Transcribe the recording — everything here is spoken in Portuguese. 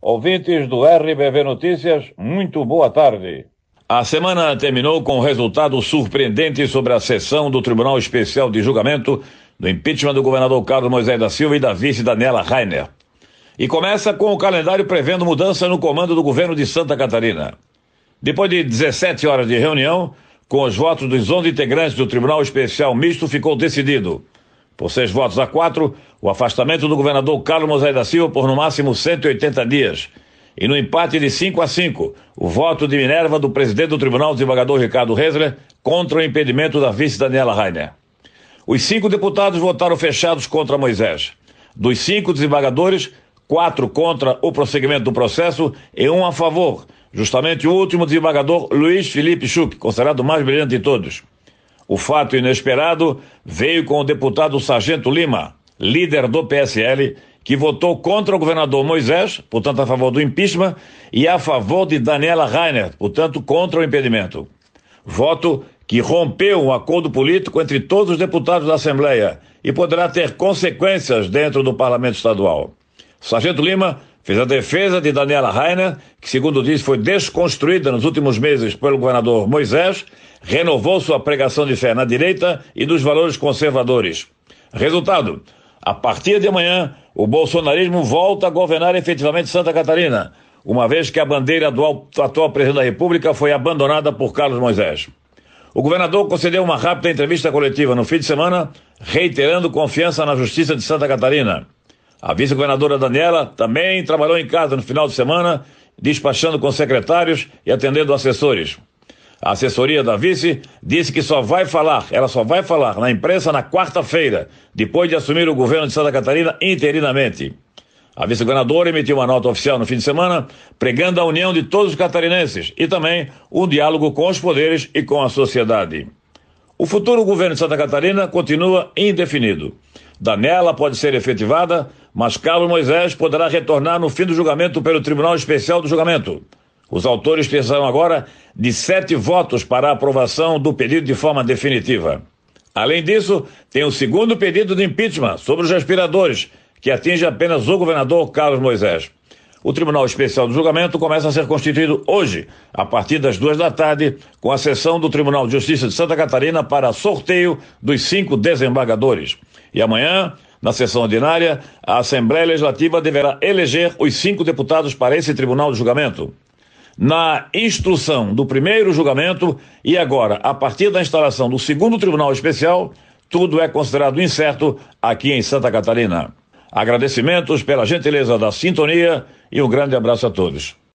Ouvintes do RBV Notícias, muito boa tarde. A semana terminou com um resultado surpreendente sobre a sessão do Tribunal Especial de Julgamento do impeachment do governador Carlos Moisés da Silva e da vice Daniela Rainer. E começa com o calendário prevendo mudança no comando do governo de Santa Catarina. Depois de 17 horas de reunião, com os votos dos 11 integrantes do Tribunal Especial Misto, ficou decidido. Por seis votos a quatro, o afastamento do governador Carlos Moisés da Silva por no máximo 180 dias. E no empate de 5 a 5, o voto de Minerva do presidente do tribunal, desembargador Ricardo Reisler, contra o impedimento da vice Daniela Rainer. Os cinco deputados votaram fechados contra Moisés. Dos cinco desembargadores, quatro contra o prosseguimento do processo e um a favor, justamente o último desembargador Luiz Felipe Schuch, considerado o mais brilhante de todos. O fato inesperado veio com o deputado Sargento Lima, líder do PSL, que votou contra o governador Moisés, portanto a favor do impeachment, e a favor de Daniela Rainer, portanto contra o impedimento. Voto que rompeu um acordo político entre todos os deputados da Assembleia e poderá ter consequências dentro do Parlamento Estadual. Sargento Lima fez a defesa de Daniela Rainer, que, segundo diz, foi desconstruída nos últimos meses pelo governador Moisés, renovou sua pregação de fé na direita e dos valores conservadores. Resultado: a partir de amanhã, o bolsonarismo volta a governar efetivamente Santa Catarina, uma vez que a bandeira do atual presidente da República foi abandonada por Carlos Moisés. O governador concedeu uma rápida entrevista coletiva no fim de semana, reiterando confiança na justiça de Santa Catarina. A vice-governadora Daniela também trabalhou em casa no final de semana, despachando com secretários e atendendo assessores. A assessoria da vice disse que só vai falar, ela só vai falar na imprensa na quarta-feira, depois de assumir o governo de Santa Catarina interinamente. A vice-governadora emitiu uma nota oficial no fim de semana, pregando a união de todos os catarinenses e também um diálogo com os poderes e com a sociedade. O futuro governo de Santa Catarina continua indefinido. Danela pode ser efetivada, mas Carlos Moisés poderá retornar no fim do julgamento pelo Tribunal Especial do Julgamento. Os autores precisam agora de sete votos para a aprovação do pedido de forma definitiva. Além disso, tem o segundo pedido de impeachment sobre os respiradores, que atinge apenas o governador Carlos Moisés. O Tribunal Especial do Julgamento começa a ser constituído hoje, a partir das duas da tarde, com a sessão do Tribunal de Justiça de Santa Catarina para sorteio dos cinco desembargadores. E amanhã, na sessão ordinária, a Assembleia Legislativa deverá eleger os cinco deputados para esse Tribunal de Julgamento na instrução do primeiro julgamento e agora, a partir da instalação do segundo tribunal especial, tudo é considerado incerto aqui em Santa Catarina. Agradecimentos pela gentileza da sintonia e um grande abraço a todos.